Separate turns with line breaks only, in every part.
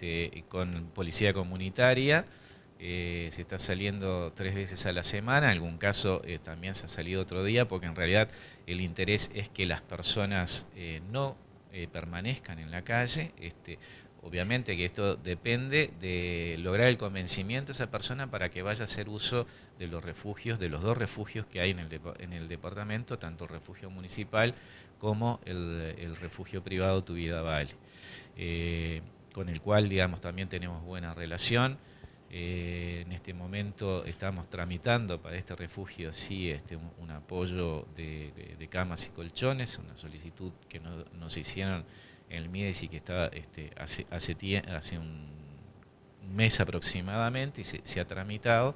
Este, con policía comunitaria. Eh, se está saliendo tres veces a la semana, en algún caso eh, también se ha salido otro día, porque en realidad el interés es que las personas eh, no permanezcan en la calle. Este, obviamente que esto depende de lograr el convencimiento de esa persona para que vaya a hacer uso de los refugios, de los dos refugios que hay en el, departamento, tanto el refugio municipal como el, el refugio privado Tu Vida Vale con el cual, digamos, también tenemos buena relación. Eh, en este momento estamos tramitando para este refugio, sí, este, un, apoyo de, camas y colchones, una solicitud que nos hicieron en el Mides y que estaba este, hace, hace, hace un mes aproximadamente y se, se ha tramitado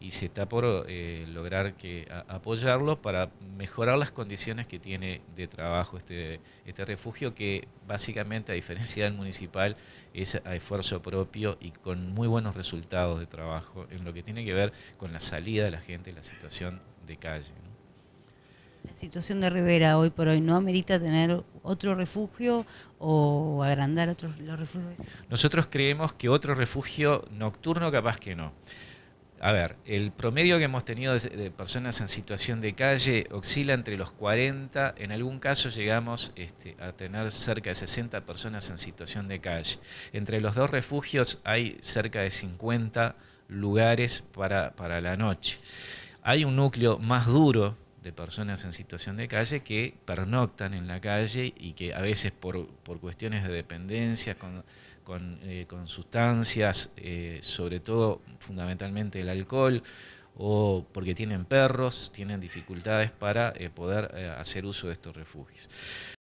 y se está por eh, lograr que apoyarlo para mejorar las condiciones que tiene de trabajo este, este refugio que básicamente a diferencia del municipal es a esfuerzo propio y con muy buenos resultados de trabajo en lo que tiene que ver con la salida de la gente y la situación de calle.
La situación de Rivera hoy por hoy no amerita tener otro refugio o agrandar otros los refugios.
Nosotros creemos que otro refugio nocturno capaz que no a ver, el promedio que hemos tenido de, personas en situación de calle oscila entre los 40, en algún caso llegamos este, a tener cerca de 60 personas en situación de calle. Entre los dos refugios hay cerca de 50 lugares para, para la noche. Hay un núcleo más duro de personas en situación de calle que pernoctan en la calle y que a veces por, por cuestiones de dependencias, con, con, eh, sustancias, eh, sobre todo fundamentalmente el alcohol, o porque tienen perros, tienen dificultades para eh, poder hacer uso de estos refugios.